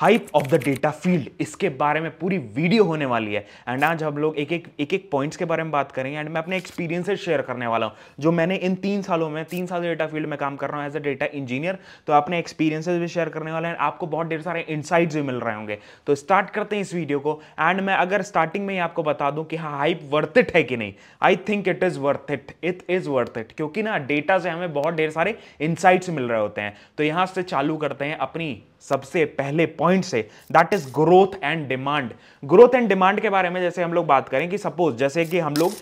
hype of the data field इसके बारे में पूरी वीडियो होने वाली है एंड आज हम लोग एक एक एक एक पॉइंट्स के बारे में बात करेंगे एंड मैं अपने एक्सपीरियंसेस शेयर करने वाला हूँ जो मैंने इन तीन सालों में तीन साल डेटा फील्ड में काम कर रहा हूँ एज अ डेटा इंजीनियर तो अपने एक्सपीरियंसेस भी शेयर करने वाले है आपको बहुत ढेर सारे इंसाइट्स भी मिल रहे होंगे तो स्टार्ट करते हैं इस वीडियो को एंड मैं अगर स्टार्टिंग में ही आपको बता दूं कि हाँ हाइप वर्थ इट है कि नहीं I think it is worth it it is worth it क्योंकि ना डेटा से हमें बहुत ढेर सारे इंसाइट्स मिल रहे होते हैं तो यहाँ से चालू करते हैं अपनी सबसे पहले पॉइंट से that is growth and demand growth and demand के बारे में जैसे हम लोग बात करें कि सपोज जैसे कि हम लोग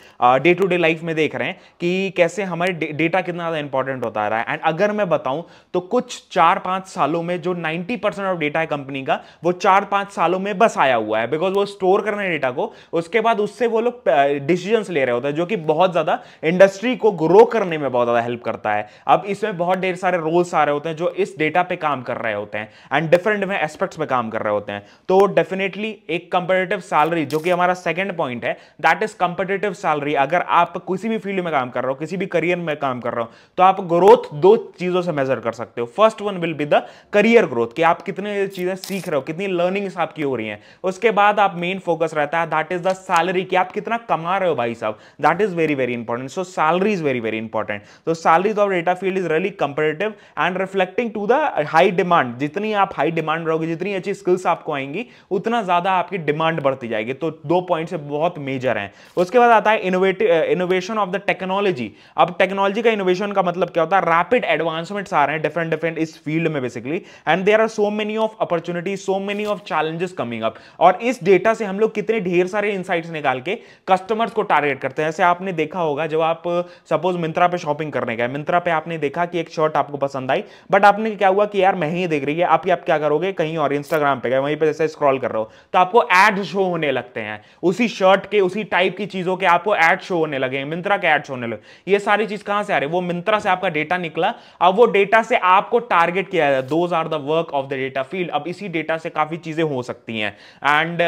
डे टू डे लाइफ में देख रहे हैं कि कैसे हमारे डेटा कितना ज़्यादा इंपॉर्टेंट होता रहा है एंड अगर मैं बताऊं तो कुछ चार पांच सालों में जो नाइनटी परसेंट ऑफ डेटा है कंपनी का वो चार पांच सालों में बस आया हुआ है बिकॉज वो स्टोर कर रहे हैं डेटा को उसके बाद उससे वो लोग डिसीजन ले रहे होते हैं जो कि बहुत ज़्यादा इंडस्ट्री को ग्रो करने में बहुत ज़्यादा हेल्प करता है अब इसमें बहुत ढेर सारे रोल्स आ रहे होते हैं जो इस डेटा पे काम कर रहे होते हैं and different different aspect products में काम कर रहे होते हैं तो डेफिनेटली एक कंपेटेटिव सैलरी जो कि हमारा सेकेंड पॉइंट है दैट इज कंपेटेटिव सैलरी अगर आप किसी भी फील्ड में काम कर रहे हो किसी भी करियर में काम कर रहे हो तो आप ग्रोथ दो चीजों से मेजर कर सकते हो first one will be the career growth कि आप कितने चीजें सीख रहे हो कितनी लर्निंग्स आपकी हो रही हैं उसके बाद आप मेन फोकस रहता है दैट इज द सैलरी कि आप कितना कमा रहे हो भाई साहब that is very very important so salary is very very important तो salaries of data field is really competitive and reflecting to the high demand जितनी आप हाई डिमांड रहोगे जितनी अच्छी स्किल्स आपको आएंगी उतना ज़्यादा आपकी डिमांड बढ़ती जाएगी तो दो पॉइंट बहुत मेजर हैं उसके बाद आता है innovative innovation of the technology अब टेक्नोलॉजी का इनोवेशन का मतलब क्या होता है रैपिड एडवांसमेंट्स आ रहे हैं डिफरेंट डिफरेंट इस फील्ड में basically and there are so many of opportunity so many of challenges coming up और इस डेटा से हम लोग कितने ढेर सारे इंसाइट्स निकाल के कस्टमर्स को टारगेट करते हैं जैसे आपने देखा होगा जब आप सपोज मिंत्रा पे शॉपिंग करने गए मिंत्रा पे आपने देखा कि एक शर्ट आपको पसंद आई बट आपने क्या हुआ कि यार मैं ही देख रही है आप, आप क्या करोगे कहीं और और इंस्टाग्राम पे गए वहीं पे जैसे स्क्रॉल कर रहे हो तो आपको एड शो होने लगते हैं उसी शर्ट के उसी टाइप की चीज़ों के आपको एड शो होने लगे मिंत्रा के एड शो होने लगे ये सारी चीज़ कहां से आ रही है वो मिंत्रा से आपका डेटा निकला अब वो डेटा से आपको टारगेट किया जाए those are the work of the data field अब इसी डेटा से काफ़ी चीज़ें हो सकती हैं एंड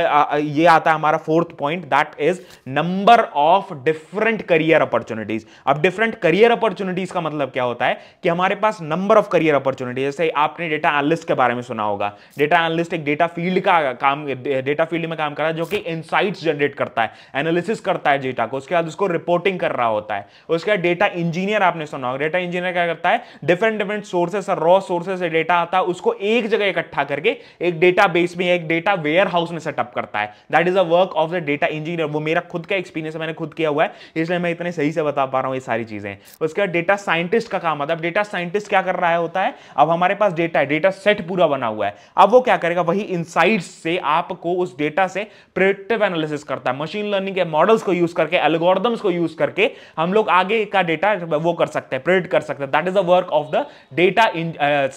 ये आता है हमारा fourth point that is number of different career opportunities अब डिफरेंट करियर अपॉर्चुनिटीज का मतलब क्या होता है कि हमारे पास नंबर ऑफ करियर अपॉर्चुनिटीज जैसे आपने डेटा एनलिस्ट के बारे में सुना होगा डेटा डेटा एनालिस्ट एक डेटा फील्ड का काम डेटा फील्ड में काम कर रहा है जो कि इंसाइट्स जनरेट करता है एनालिसिस करता है डेटा को उसके बाद उसको रिपोर्टिंग कर रहा होता है उसके बाद डेटा इंजीनियर आपने सुना होगा डेटा इंजीनियर क्या करता है different different sources raw sources से डेटा आता है उसको एक जगह इकट्ठा करके एक डेटा बेस में एक डेटा वेयर हाउस में सेटअप करता है that is a work of the data engineer वो मेरा खुद का एक्सपीरियंस मैंने खुद किया हुआ है इसलिए मैं इतने सही से बता पा रहा हूँ ये सारी चीजें उसके बाद डेटा साइंटिस्ट का काम आता है डेटा साइंटिस्ट क्या कर रहा है होता है अब हमारे पास डेटा है डेटा सेट पूरा बना हुआ है अब वो क्या करेगा वही इंसाइट्स से आपको उस डेटा से प्रेडिक्टिव एनालिसिस करता है मशीन लर्निंग के मॉडल्स को यूज करके एल्गोरिदम्स को यूज करके हम लोग आगे का डेटा वो कर सकते हैं प्रेडिक्ट कर सकते हैं that is the work of the data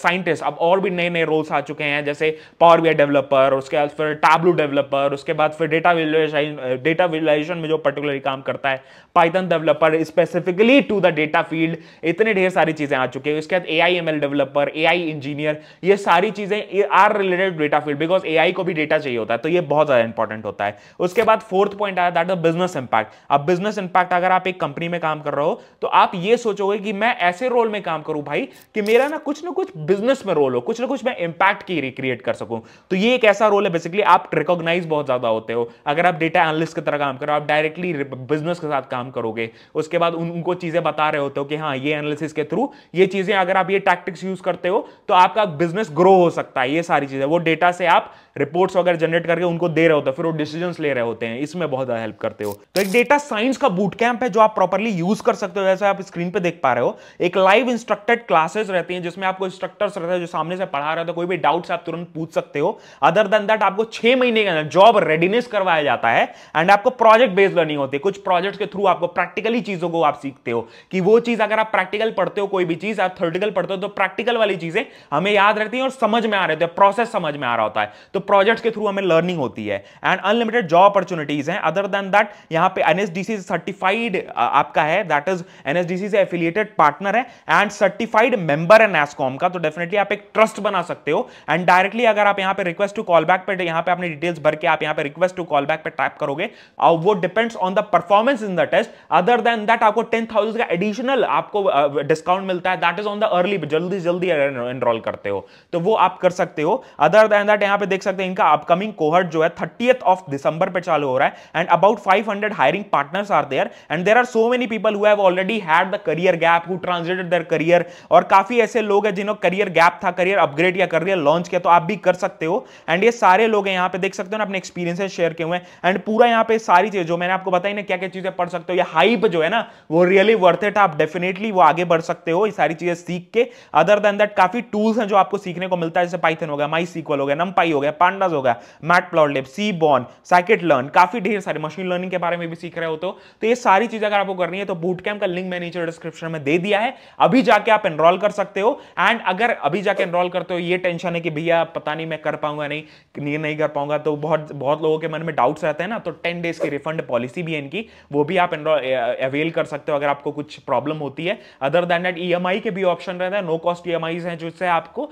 scientist अब और भी नए नए रोल्स आ चुके हैं जैसे पावर बी डेवलपर उसके बाद फिर टाब्लू डेवलपर उसके बाद फिर डेटा विजुलाइजेशन डेटा विजुअलाइजेशन में जो पर्टिकुलरली काम करता है Python developer specifically to the data field इतने ढेर सारी चीजें आ चुकी है उसके बाद A I M L developer A I engineer ये सारी चीजें are related related data field because ए को भी डेटा चाहिए होता है तो ये बहुत ज्यादा इंपॉर्टेंट होता है उसके बाद फोर्थ पॉइंट आया दैट बिजनेस इंपैक्ट अब बिजनेस इंपैक्ट अगर आप एक कंपनी में काम कर रहे हो तो आप ये सोचोगे कि मैं ऐसे रोल में काम करूं भाई कि मेरा ना कुछ ना कुछ बिजनेस में रोल हो कुछ ना कुछ मैं इंपैक्ट की रिक्रिएट कर सकूं तो ये एक ऐसा रोल है बेसिकली आप रिकॉग्नाइज बहुत ज्यादा होते हो अगर आप डेटा एनालिस्ट की तरह काम करो आप डायरेक्टली बिजनेस के साथ काम करोगे उसके बाद उनको चीजें बता रहे होते हो कि हाँ ये एनालिसिस के थ्रू ये चीजें अगर आप ये टैक्टिक्स यूज करते हो तो आपका बिजनेस ग्रो हो सकता है ये सारी चीजें चीज़ है वो डेटा से आप रिपोर्ट्स वगैरह जनरेट करके उनको दे रहे होते हैं फिर वो डिसीजन ले रहे होते हैं इसमें बहुत ज़्यादा हेल्प करते हो तो एक डेटा साइंस का बूट कैंप है जो आप प्रॉपरली यूज कर सकते हो जैसे आप स्क्रीन पे देख पा रहे हो एक लाइव इंस्ट्रक्टेड क्लासेस रहती है जिसमें आपको इंस्ट्रक्टर्स रहते हैं जो सामने से पढ़ा रहे होते कोई भी डाउट्स आप तुरंत पूछ सकते हो अदर देन दैट आपको छह महीने के अंदर जॉब रेडीनेस करवाया जाता है एंड आपको प्रोजेक्ट बेस्ड लर्निंग होती है कुछ प्रोजेक्ट के थ्रू आपको प्रैक्टिकली चीजों को आप सीखते हो कि वो चीज अगर आप प्रैक्टिकल पढ़ते हो कोई भी चीज आप थर्टिकल पढ़ते हो तो प्रैक्टिकल वाली चीजें हमें याद रहती है और समझ में आ रहे थे प्रोसेस नॉलेज समझ में आ रहा होता है तो प्रोजेक्ट्स के थ्रू हमें लर्निंग होती है एंड अनलिमिटेड जॉब अपॉर्चुनिटीज हैं अदर देन दैट यहाँ पे एनएसडीसी सर्टिफाइड आपका है दैट इज एनएसडीसी से एफिलिएटेड पार्टनर है एंड सर्टिफाइड मेंबर है नेस्कॉम का तो डेफिनेटली आप एक ट्रस्ट बना सकते हो एंड डायरेक्टली अगर आप यहाँ पे रिक्वेस्ट टू कॉल बैक पर यहाँ पे अपनी डिटेल्स भर के आप यहाँ पे रिक्वेस्ट टू कॉल बैक पर टाइप करोगे और वो depends on the performance in the test other than that आपको टेन का एडिशनल आपको डिस्काउंट मिलता है that is on the early जल्दी जल्दी एनरोल करते हो तो वो आप कर सकते हो अदर देन दैट यहाँ पे देख सकते हैं इनका अपकमिंग कोहर्ट जो है थर्टीएथ ऑफ दिसंबर पे चालू हो रहा है and about 500 hiring partners are there and there are so many people who already had the career gap who translated their career और काफी ऐसे लोग हैं जिन्होंने करियर गैप था करियर अपग्रेड या करियर लॉन्च किया तो आप भी कर सकते हो एंड ये सारे लोग हैं यहाँ पे देख सकते हो ना अपने एक्सपीरियंसेस शेयर किए हुए एंड पूरा यहाँ पे सारी चीज जो मैंने आपको बताई ना क्या क्या चीजें पढ़ सकते हो या हाइप जो है ना वो रियली वर्थ इट आप डेफिनेटली वो आगे बढ़ सकते हो ये सारी चीजें सीख के अदर देन दैट काफी टूल्स हैं जो आपको सीखने को मिलता है जैसे पाइथन हो गया माई सीक्वल हो गया नमपाई हो गया पांडाज हो गया मैट प्लॉटलिब सी बॉन साइकेट लर्न काफी ढेर सारे मशीन लर्निंग के बारे में भी सीख रहे हो तो, तो ये सारी चीज अगर आपको करनी है तो बूट कैम्प का लिंक मैं नीचे डिस्क्रिप्शन में दे दिया है अभी जाके आप एनरोल कर सकते हो एंड अगर अभी जाके एनरोल करते हो ये टेंशन है कि भैया पता नहीं मैं कर पाऊंगा नहीं ये नहीं कर पाऊंगा तो बहुत बहुत लोगों के मन में डाउट्स रहते हैं ना तो टेन डेज की रिफंड पॉलिसी भी है इनकी वो भी आप एनरोल अवेल कर सकते हो अगर आपको कुछ प्रॉब्लम होती है अदर देन डेट ई के भी ऑप्शन रहता है नो कॉस्ट ई हैं जिससे आपको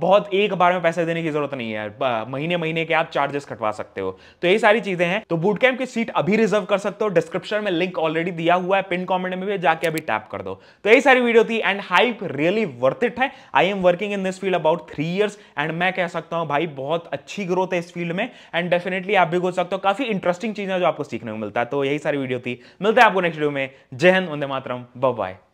बहुत एक बार में पैसे पैसे देने की जरूरत नहीं है महीने महीने के आप चार्जेस कटवा सकते हो तो ये सारी चीजें हैं तो बूट कैंप की सीट अभी रिजर्व कर सकते हो डिस्क्रिप्शन में लिंक ऑलरेडी दिया हुआ है पिन कॉमेंट में भी जाके अभी टैप कर दो तो यही सारी वीडियो थी and hype really worth it है I am working in this field about three years and मैं कह सकता हूं भाई बहुत अच्छी ग्रोथ है इस फील्ड में एंड डेफिनेटली आप भी सोच सकते हो काफी इंटरेस्टिंग चीजें जो आपको सीखने को मिलता है तो यही सारी वीडियो थी मिलता है आपको नेक्स्ट वीडियो में जय हिंद वंदे मातरम बाय